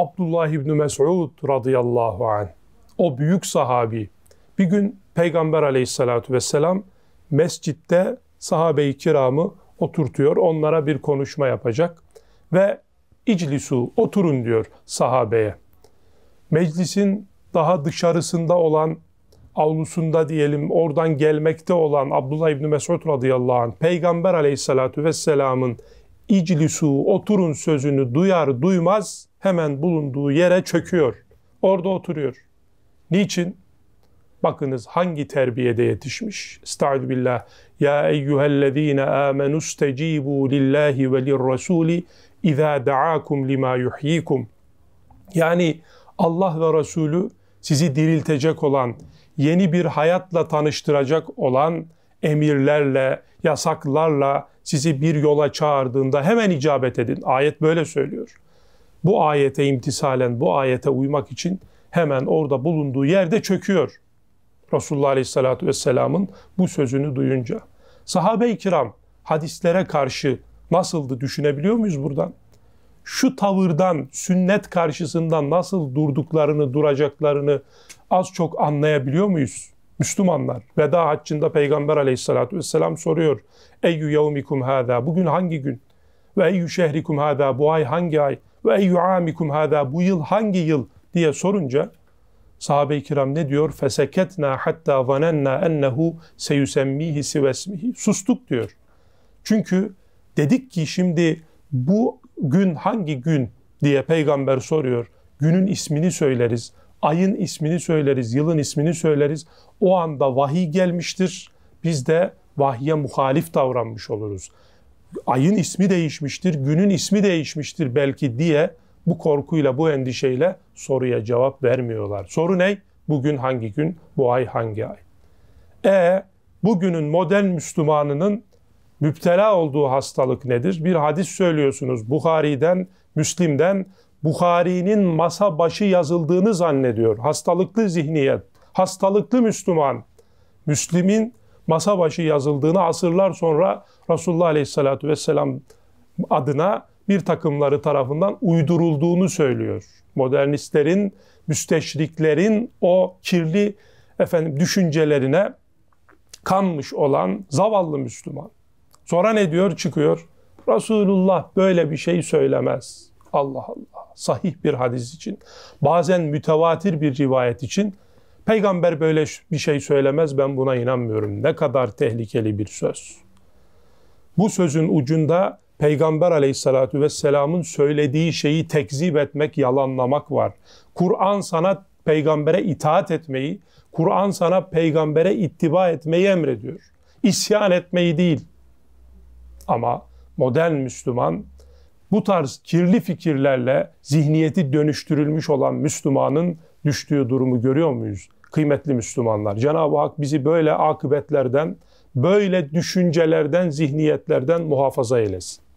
Abdullah İbni Mes'ud radıyallahu anh, o büyük sahabi, bir gün Peygamber aleyhissalatu vesselam mescitte sahabe-i kiramı oturtuyor. Onlara bir konuşma yapacak ve iclisu oturun diyor sahabeye. Meclisin daha dışarısında olan avlusunda diyelim oradan gelmekte olan Abdullah İbni Mesud radıyallahu anh peygamber aleyhissalatu vesselamın iclisu oturun sözünü duyar duymaz hemen bulunduğu yere çöküyor. Orada oturuyor. Niçin? Bakınız hangi terbiyede yetişmiş. Estaizu billah. Ya eyyühellezine amenu stecibu lillahi ve lirrasuli izâ da'akum lima yuhyikum. Yani Allah ve Resulü sizi diriltecek olan, yeni bir hayatla tanıştıracak olan emirlerle, yasaklarla, sizi bir yola çağırdığında hemen icabet edin. Ayet böyle söylüyor. Bu ayete imtisalen, bu ayete uymak için hemen orada bulunduğu yerde çöküyor. Resulullah Aleyhisselatü Vesselam'ın bu sözünü duyunca. Sahabe-i kiram hadislere karşı nasıldı düşünebiliyor muyuz buradan? Şu tavırdan, sünnet karşısında nasıl durduklarını, duracaklarını az çok anlayabiliyor muyuz? Müslümanlar veda haccında Peygamber aleyhissalatü vesselam soruyor. Eyyü yevmikum hâdâ bugün hangi gün? Ve eyyü şehrikum hâdâ bu ay hangi ay? Ve eyyü âmikum hâdâ bu yıl hangi yıl? diye sorunca sahabe-i kiram ne diyor? Feseketna hatta zanenna ennehu seyusemmihi sivesmihi. Sustuk diyor. Çünkü dedik ki şimdi bu gün hangi gün diye peygamber soruyor. Günün ismini söyleriz ayın ismini söyleriz, yılın ismini söyleriz. O anda vahiy gelmiştir. Biz de vahye muhalif davranmış oluruz. Ayın ismi değişmiştir, günün ismi değişmiştir belki diye bu korkuyla, bu endişeyle soruya cevap vermiyorlar. Soru ne? Bugün hangi gün, bu ay hangi ay? E bugünün modern Müslümanının müptela olduğu hastalık nedir? Bir hadis söylüyorsunuz Bukhari'den, Müslim'den Bukhari'nin masa başı yazıldığını zannediyor. Hastalıklı zihniyet, hastalıklı Müslüman. Müslümin masa başı yazıldığını asırlar sonra Resulullah Aleyhisselatü Vesselam adına bir takımları tarafından uydurulduğunu söylüyor. Modernistlerin, müsteşriklerin o kirli efendim düşüncelerine kanmış olan zavallı Müslüman. Sonra ne diyor? Çıkıyor. Resulullah böyle bir şey söylemez. Allah Allah sahih bir hadis için, bazen mütevatir bir rivayet için peygamber böyle bir şey söylemez ben buna inanmıyorum. Ne kadar tehlikeli bir söz. Bu sözün ucunda Peygamber aleyhissalatü vesselamın söylediği şeyi tekzip etmek, yalanlamak var. Kur'an sana peygambere itaat etmeyi, Kur'an sana peygambere ittiba etmeyi emrediyor. İsyan etmeyi değil. Ama modern Müslüman bu tarz kirli fikirlerle zihniyeti dönüştürülmüş olan Müslümanın düştüğü durumu görüyor muyuz? Kıymetli Müslümanlar, Cenab-ı Hak bizi böyle akıbetlerden, böyle düşüncelerden, zihniyetlerden muhafaza eylesin.